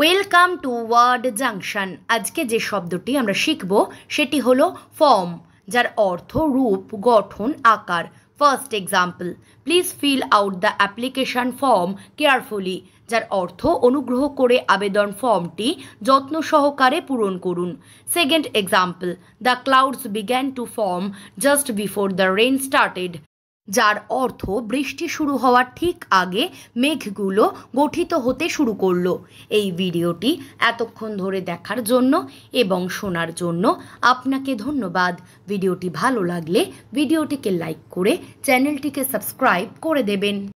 welcome to word junction আজকে যে শব্দটি আমরা শিখব সেটি হলো ফর্ম যার অর্থ রূপ গঠন আকার first example please fill out the application form carefully যার অর্থ অনুগ্রহ করে আবেদন ফর্মটি যত্ন সহকারে পূরণ করুন second example the clouds began to form just before the rain started যার অর্থ বৃষ্টি শুরু হওয়ার ঠিক আগে মেঘগুলো গঠিত হতে শুরু করলো এই ভিডিওটি এতক্ষণ ধরে দেখার জন্য এবং শোনার জন্য আপনাকে ধন্যবাদ ভিডিওটি ভালো লাগলে ভিডিওটিকে লাইক করে চ্যানেলটিকে সাবস্ক্রাইব করে দেবেন